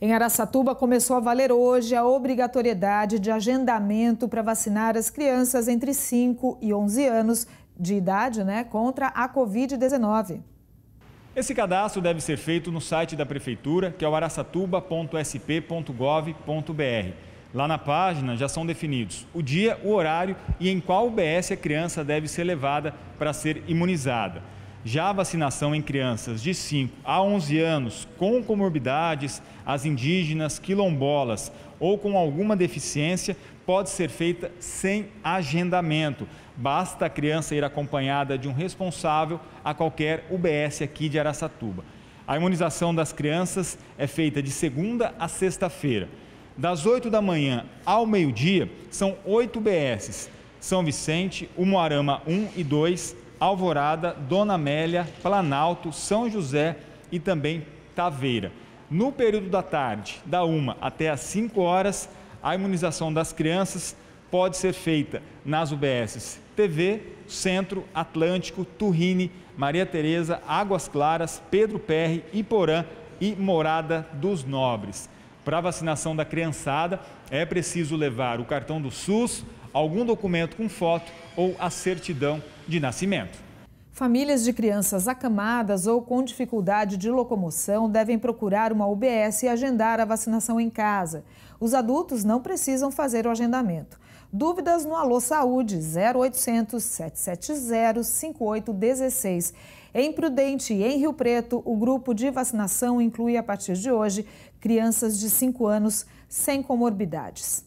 Em Araçatuba começou a valer hoje a obrigatoriedade de agendamento para vacinar as crianças entre 5 e 11 anos de idade, né, contra a COVID-19. Esse cadastro deve ser feito no site da prefeitura, que é o araçatuba.sp.gov.br. Lá na página já são definidos o dia, o horário e em qual UBS a criança deve ser levada para ser imunizada. Já a vacinação em crianças de 5 a 11 anos com comorbidades, as indígenas, quilombolas ou com alguma deficiência pode ser feita sem agendamento. Basta a criança ir acompanhada de um responsável a qualquer UBS aqui de Araçatuba. A imunização das crianças é feita de segunda a sexta-feira. Das 8 da manhã ao meio-dia, são oito UBSs: São Vicente, Umuarama 1 e 2, Alvorada, Dona Amélia, Planalto, São José e também Taveira. No período da tarde, da 1 até às 5 horas, a imunização das crianças pode ser feita nas UBSs TV, Centro, Atlântico, Turrine, Maria Tereza, Águas Claras, Pedro Perry, Iporã e Morada dos Nobres. Para vacinação da criançada, é preciso levar o cartão do SUS, algum documento com foto ou a certidão de nascimento. Famílias de crianças acamadas ou com dificuldade de locomoção devem procurar uma UBS e agendar a vacinação em casa. Os adultos não precisam fazer o agendamento. Dúvidas no Alô Saúde 0800 770 5816. Em Prudente e em Rio Preto, o grupo de vacinação inclui a partir de hoje crianças de 5 anos sem comorbidades.